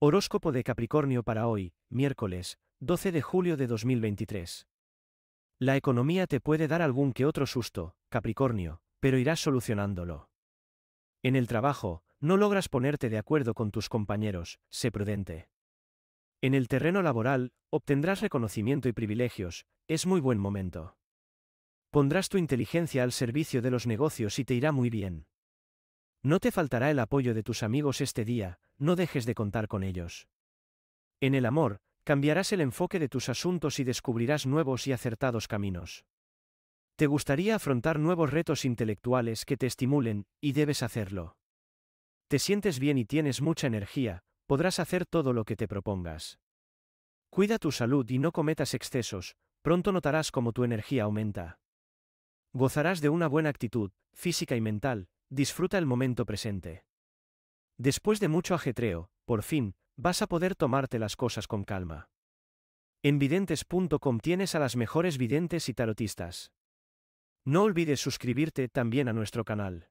Horóscopo de Capricornio para hoy, miércoles, 12 de julio de 2023. La economía te puede dar algún que otro susto, Capricornio, pero irás solucionándolo. En el trabajo, no logras ponerte de acuerdo con tus compañeros, sé prudente. En el terreno laboral, obtendrás reconocimiento y privilegios, es muy buen momento. Pondrás tu inteligencia al servicio de los negocios y te irá muy bien. No te faltará el apoyo de tus amigos este día, no dejes de contar con ellos. En el amor, cambiarás el enfoque de tus asuntos y descubrirás nuevos y acertados caminos. Te gustaría afrontar nuevos retos intelectuales que te estimulen, y debes hacerlo. Te sientes bien y tienes mucha energía, podrás hacer todo lo que te propongas. Cuida tu salud y no cometas excesos, pronto notarás cómo tu energía aumenta. Gozarás de una buena actitud, física y mental, Disfruta el momento presente. Después de mucho ajetreo, por fin, vas a poder tomarte las cosas con calma. En videntes.com tienes a las mejores videntes y tarotistas. No olvides suscribirte también a nuestro canal.